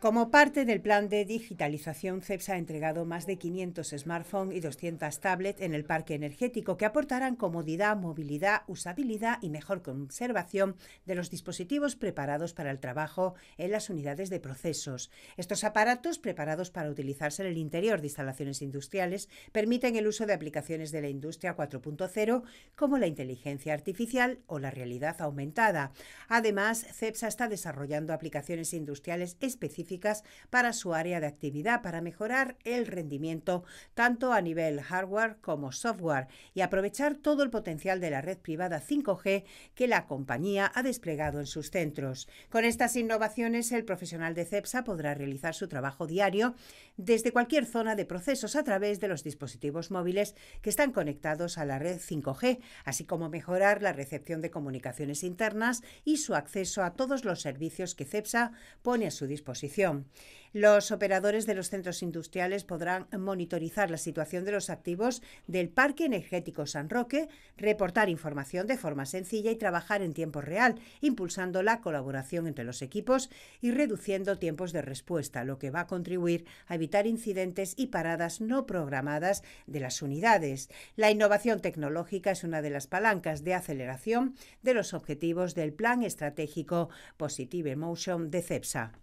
Como parte del plan de digitalización, CEPSA ha entregado más de 500 smartphones y 200 tablets en el parque energético que aportarán comodidad, movilidad, usabilidad y mejor conservación de los dispositivos preparados para el trabajo en las unidades de procesos. Estos aparatos, preparados para utilizarse en el interior de instalaciones industriales, permiten el uso de aplicaciones de la industria 4.0 como la inteligencia artificial o la realidad aumentada. Además, CEPSA está desarrollando aplicaciones industriales específicas para su área de actividad para mejorar el rendimiento tanto a nivel hardware como software y aprovechar todo el potencial de la red privada 5G que la compañía ha desplegado en sus centros. Con estas innovaciones, el profesional de CEPSA podrá realizar su trabajo diario desde cualquier zona de procesos a través de los dispositivos móviles que están conectados a la red 5G, así como mejorar la recepción de comunicaciones internas y su acceso a todos los servicios que CEPSA pone a su disposición los operadores de los centros industriales podrán monitorizar la situación de los activos del Parque Energético San Roque, reportar información de forma sencilla y trabajar en tiempo real, impulsando la colaboración entre los equipos y reduciendo tiempos de respuesta, lo que va a contribuir a evitar incidentes y paradas no programadas de las unidades. La innovación tecnológica es una de las palancas de aceleración de los objetivos del Plan Estratégico Positive Motion de CEPSA.